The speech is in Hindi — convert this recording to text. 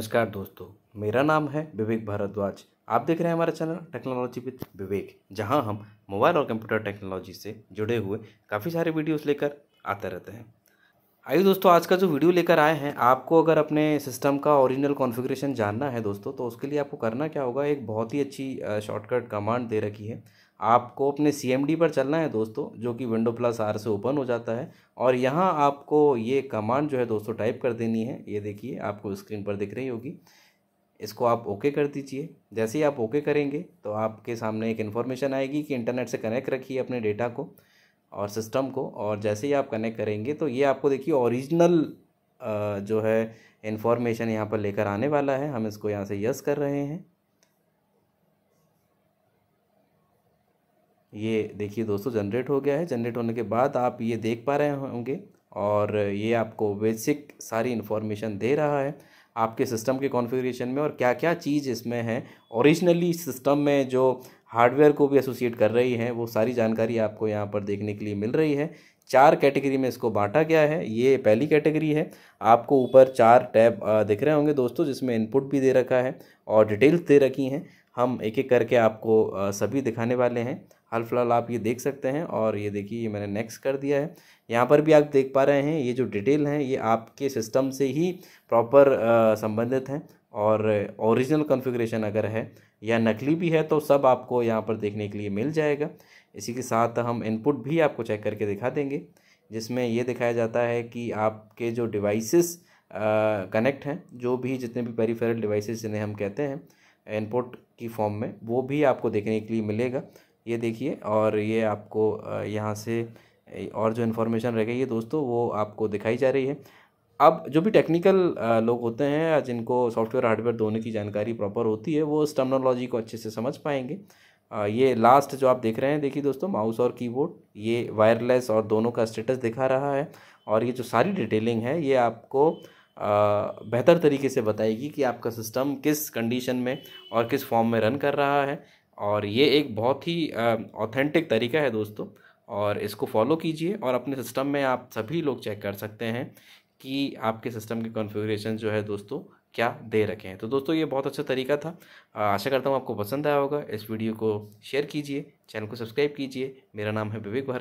नमस्कार दोस्तों मेरा नाम है विवेक भारद्वाज आप देख रहे हैं हमारा चैनल टेक्नोलॉजी विद विवेक जहां हम मोबाइल और कंप्यूटर टेक्नोलॉजी से जुड़े हुए काफ़ी सारे वीडियोस लेकर आते रहते हैं आइए दोस्तों आज का जो वीडियो लेकर आए हैं आपको अगर अपने सिस्टम का ओरिजिनल कॉन्फ़िगरेशन जानना है दोस्तों तो उसके लिए आपको करना क्या होगा एक बहुत ही अच्छी शॉर्टकट कमांड दे रखी है आपको अपने सी पर चलना है दोस्तों जो कि विंडो प्लस आर से ओपन हो जाता है और यहाँ आपको ये कमांड जो है दोस्तों टाइप कर देनी है ये देखिए आपको स्क्रीन पर दिख रही होगी इसको आप ओके कर दीजिए जैसे ही आप ओके करेंगे तो आपके सामने एक इन्फॉर्मेशन आएगी कि इंटरनेट से कनेक्ट रखिए अपने डेटा को और सिस्टम को और जैसे ही आप कनेक्ट करेंगे तो ये आपको देखिए ओरिजिनल जो है इन्फॉर्मेशन यहाँ पर लेकर आने वाला है हम इसको यहाँ से यस कर रहे हैं ये देखिए दोस्तों जनरेट हो गया है जनरेट होने के बाद आप ये देख पा रहे होंगे और ये आपको बेसिक सारी इन्फॉर्मेशन दे रहा है आपके सिस्टम के कॉन्फ़िगरेशन में और क्या क्या चीज़ इसमें है ओरिजिनली सिस्टम में जो हार्डवेयर को भी एसोसिएट कर रही है वो सारी जानकारी आपको यहाँ पर देखने के लिए मिल रही है चार कैटेगरी में इसको बांटा गया है ये पहली कैटेगरी है आपको ऊपर चार टैब दिख रहे होंगे दोस्तों जिसमें इनपुट भी दे रखा है और डिटेल्स दे रखी हैं हम एक एक करके आपको सभी दिखाने वाले हैं हाल फिलहाल आप ये देख सकते हैं और ये देखिए ये मैंने नेक्स्ट कर दिया है यहाँ पर भी आप देख पा रहे हैं ये जो डिटेल हैं ये आपके सिस्टम से ही प्रॉपर संबंधित हैं और ओरिजिनल कॉन्फ़िगरेशन अगर है या नकली भी है तो सब आपको यहाँ पर देखने के लिए मिल जाएगा इसी के साथ हम इनपुट भी आपको चेक करके दिखा देंगे जिसमें ये दिखाया जाता है कि आपके जो डिवाइसेस कनेक्ट हैं जो भी जितने भी पेरीफेरल डिवाइसेस जिन्हें हम कहते हैं इनपुट की फॉर्म में वो भी आपको देखने के लिए मिलेगा ये देखिए और ये आपको यहाँ से और जो इन्फॉर्मेशन रह गई है दोस्तों वो आपको दिखाई जा रही है अब जो भी टेक्निकल लोग होते हैं जिनको सॉफ्टवेयर हार्डवेयर दोनों की जानकारी प्रॉपर होती है वो इस टर्मनोलॉजी को अच्छे से समझ पाएंगे ये लास्ट जो आप देख रहे हैं देखिए दोस्तों माउस और कीबोर्ड ये वायरलेस और दोनों का स्टेटस दिखा रहा है और ये जो सारी डिटेलिंग है ये आपको बेहतर तरीके से बताएगी कि आपका सिस्टम किस कंडीशन में और किस फॉर्म में रन कर रहा है और ये एक बहुत ही ऑथेंटिक तरीका है दोस्तों और इसको फॉलो कीजिए और अपने सिस्टम में आप सभी लोग चेक कर सकते हैं कि आपके सिस्टम के कॉन्फ़िगरेशन जो है दोस्तों क्या दे रखे हैं तो दोस्तों ये बहुत अच्छा तरीका था आशा करता हूँ आपको पसंद आया होगा इस वीडियो को शेयर कीजिए चैनल को सब्सक्राइब कीजिए मेरा नाम है विवेक भारत